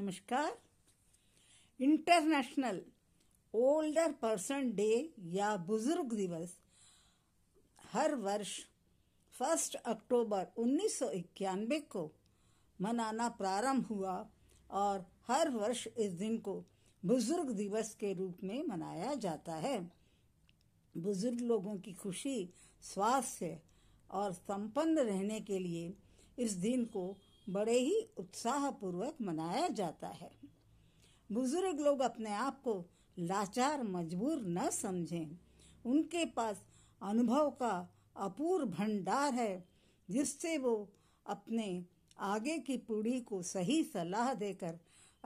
नमस्कार international older person day या बुजुर्ग दिवस हर वर्ष फर्स्ट अक्टूबर 1991 को मनाना प्रारंभ हुआ और हर वर्ष इस दिन को बुजुर्ग दिवस के रूप में मनाया जाता है बुजुर्ग लोगों की खुशी स्वास्थ्य और संपन्न रहने के लिए इस दिन को बड़े ही उत्साहपूर्वक मनाया जाता है बुजुर्ग लोग अपने आप को लाचार मजबूर न समझें उनके पास अनुभव का अपूर्व भंडार है जिससे वो अपने आगे की पीढ़ी को सही सलाह देकर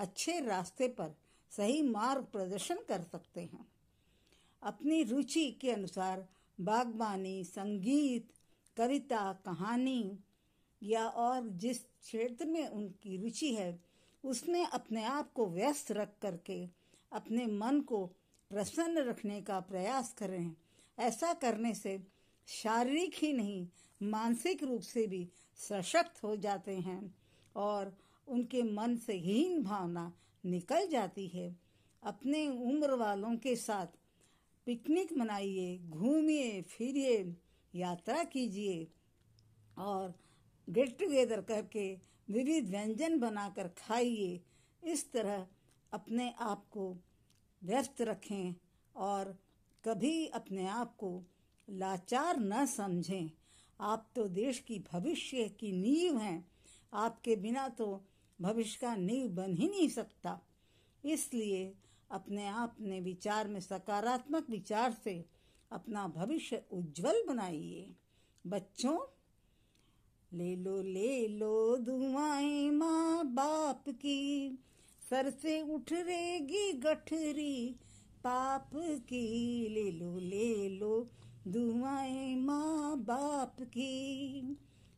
अच्छे रास्ते पर सही मार्ग प्रदर्शन कर सकते हैं अपनी रुचि के अनुसार बागबानी संगीत कविता कहानी या और जिस क्षेत्र में उनकी रुचि है उसमें अपने आप को व्यस्त रख करके अपने मन को प्रसन्न रखने का प्रयास करें ऐसा करने से शारीरिक ही नहीं मानसिक रूप से भी सशक्त हो जाते हैं और उनके मन से हीन भावना निकल जाती है अपने उम्र वालों के साथ पिकनिक मनाइए घूमिए फिरिए यात्रा कीजिए और गेट टुगेदर करके विविध व्यंजन बनाकर खाइए इस तरह अपने आप को व्यस्त रखें और कभी अपने आप को लाचार न समझें आप तो देश की भविष्य की नींव हैं आपके बिना तो भविष्य का नींव बन ही नहीं सकता इसलिए अपने आप ने विचार में सकारात्मक विचार से अपना भविष्य उज्जवल बनाइए बच्चों ले लो ले लो दुआएं माँ बाप की सर से उठ रहेगी गठरी पाप की ले लो ले लो दुआएं माँ बाप की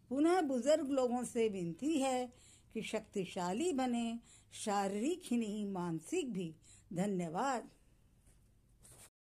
पुनः बुजुर्ग लोगों से विनती है कि शक्तिशाली बने शारीरिक ही नहीं मानसिक भी धन्यवाद